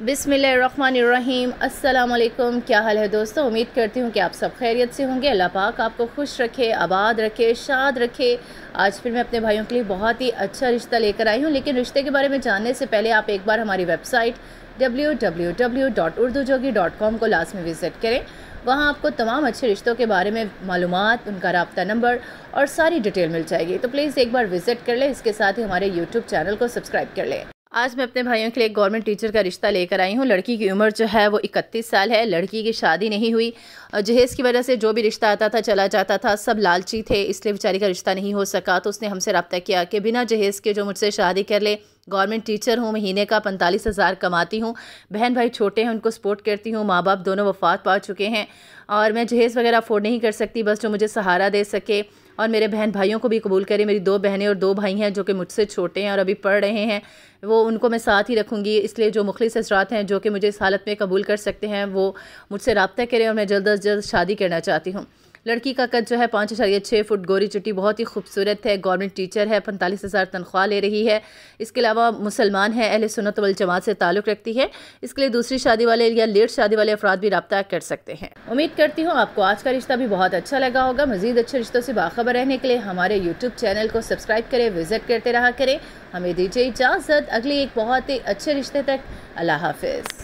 बिसमीम अल्लाम क्या हाल है दोस्तों उम्मीद करती हूँ कि आप सब खैरियत से होंगे अल्लाह पाक आपको खुश रखे आबाद रखे शाद रखे आज फिर मैं अपने भाइयों के लिए बहुत ही अच्छा रिश्ता लेकर आई हूँ लेकिन रिश्ते के बारे में जानने से पहले आप एक बार हमारी वेबसाइट डब्ल्यू को लास्ट में विज़िट करें वहाँ आपको तमाम अच्छे रिश्तों के बारे में मालूम उनका रबता नंबर और सारी डिटेल मिल जाएगी तो प्लीज़ एक बार विज़िट कर लें इसके साथ ही हमारे यूट्यूब चैनल को सब्सक्राइब कर लें आज मैं अपने भाइयों के लिए एक गवर्नमेंट टीचर का रिश्ता लेकर आई हूँ लड़की की उम्र जो है वो इकतीस साल है लड़की की शादी नहीं हुई जहेज़ की वजह से जो भी रिश्ता आता था चला जाता था सब लालची थे इसलिए बेचारी का रिश्ता नहीं हो सका तो उसने हमसे रबता किया कि बिना जहेज़ के जो मुझसे शादी कर ले गवर्नमेंट टीचर हूँ महीने का पैंतालीस हज़ार कमाती हूँ बहन भाई छोटे हैं उनको सपोर्ट करती हूँ माँ बाप दोनों वफात पा चुके हैं और मैं जहेज़ वगैरह अफोर्ड नहीं कर सकती बस जो मुझे सहारा दे सके और मेरे बहन भाइयों को भी कबूल करें मेरी दो बहनें और दो भाई हैं जो कि मुझसे छोटे हैं और अभी पढ़ रहे हैं वो उनको मैं साथ ही रखूँगी इसलिए जो मुखलिस हजरात हैं जो कि मुझे इस हालत में कबूल कर सकते हैं वो मुझसे रबता करें और मैं जल्द अज जल्द शादी करना चाहती हूँ लड़की का कद जो है पाँच हजार छः फुट गोरी चुट्टी बहुत ही खूबसूरत है गवर्नमेंट टीचर है पैंतालीस हज़ार तनख्वाह ले रही है इसके अलावा मुसलमान है अहल सुनत वाल जमात से ताल्लुक़ रखती है इसके लिए दूसरी शादी वाले या लेट शादी वाले अफराद भी रबता कर सकते हैं उम्मीद करती हूँ आपको आज का रिश्ता भी बहुत अच्छा लगा होगा मजीद अच्छे रिश्तों से बाखबर रहने के लिए हमारे यूट्यूब चैनल को सब्सक्राइब करें विजिट करते रहा करें हमें दीजिए इजाज़त अगले एक बहुत ही अच्छे रिश्ते तक अल्लाह हाफिज़